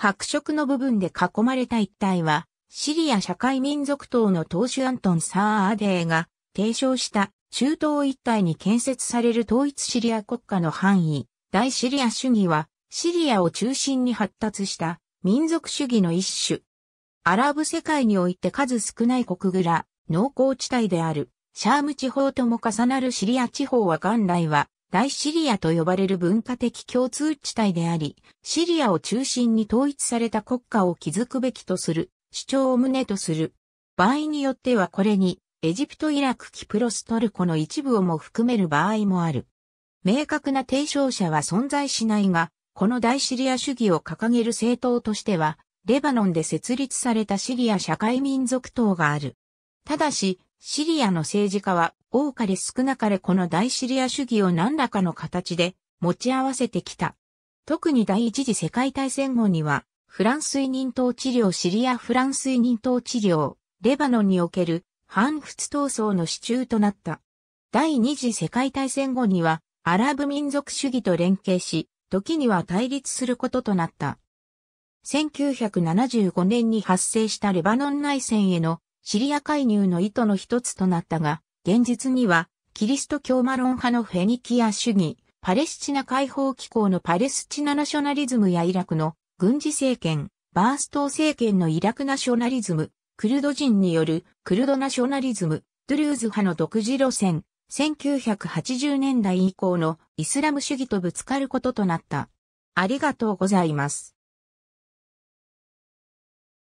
白色の部分で囲まれた一帯は、シリア社会民族党の党首アントン・サー・アデーが提唱した中東一帯に建設される統一シリア国家の範囲、大シリア主義は、シリアを中心に発達した民族主義の一種。アラブ世界において数少ない国ぐら、農耕地帯である、シャーム地方とも重なるシリア地方は元来は、大シリアと呼ばれる文化的共通地帯であり、シリアを中心に統一された国家を築くべきとする主張を旨とする。場合によってはこれに、エジプト、イラク、キプロス、トルコの一部をも含める場合もある。明確な提唱者は存在しないが、この大シリア主義を掲げる政党としては、レバノンで設立されたシリア社会民族党がある。ただし、シリアの政治家は多かれ少なかれこの大シリア主義を何らかの形で持ち合わせてきた。特に第一次世界大戦後には、フランス移民党治療シリアフランス移民党治療、レバノンにおける反仏闘争の支柱となった。第二次世界大戦後には、アラブ民族主義と連携し、時には対立することとなった。1975年に発生したレバノン内戦へのシリア介入の意図の一つとなったが、現実には、キリスト教マロン派のフェニキア主義、パレスチナ解放機構のパレスチナナショナリズムやイラクの軍事政権、バースト政権のイラクナショナリズム、クルド人によるクルドナショナリズム、ドゥルーズ派の独自路線、1980年代以降のイスラム主義とぶつかることとなった。ありがとうございます。